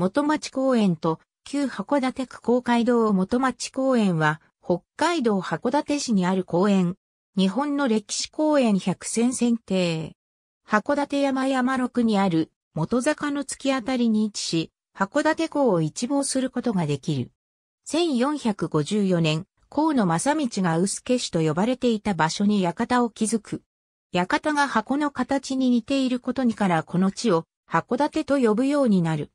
元町公園と旧函館区公会堂元町公園は北海道函館市にある公園。日本の歴史公園百選選定。函館山山麓にある元坂の突き当たりに位置し、函館港を一望することができる。1454年、河野正道が臼毛市と呼ばれていた場所に館を築く。館が箱の形に似ていることにからこの地を函館と呼ぶようになる。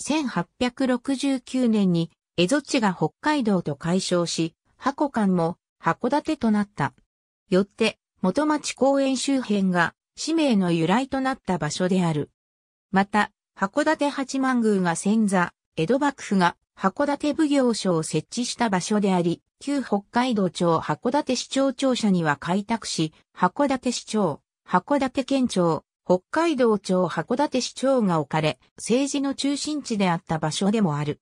1869年に江戸地が北海道と解消し、箱館も函館となった。よって元町公園周辺が氏名の由来となった場所である。また、函館八幡宮が先座、江戸幕府が函館奉行所を設置した場所であり、旧北海道庁函館市庁庁舎には開拓し、函館市庁、函館県庁、北海道庁函館市長が置かれ、政治の中心地であった場所でもある。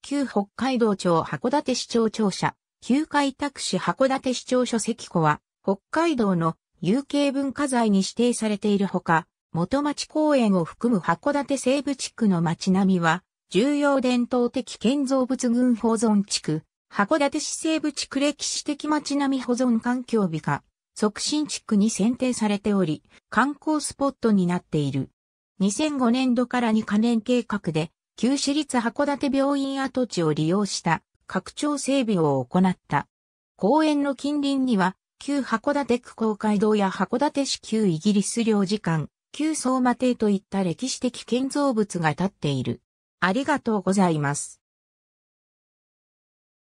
旧北海道庁函館市長庁舎、旧開拓市函館市長書籍庫は、北海道の有形文化財に指定されているほか、元町公園を含む函館西部地区の町並みは、重要伝統的建造物群保存地区、函館市西部地区歴史的町並み保存環境美化促進地区に選定されており、観光スポットになっている。2005年度から2カ年計画で、旧市立函館病院跡地を利用した拡張整備を行った。公園の近隣には、旧函館区公会堂や函館市旧イギリス領事館、旧相馬邸といった歴史的建造物が建っている。ありがとうございます。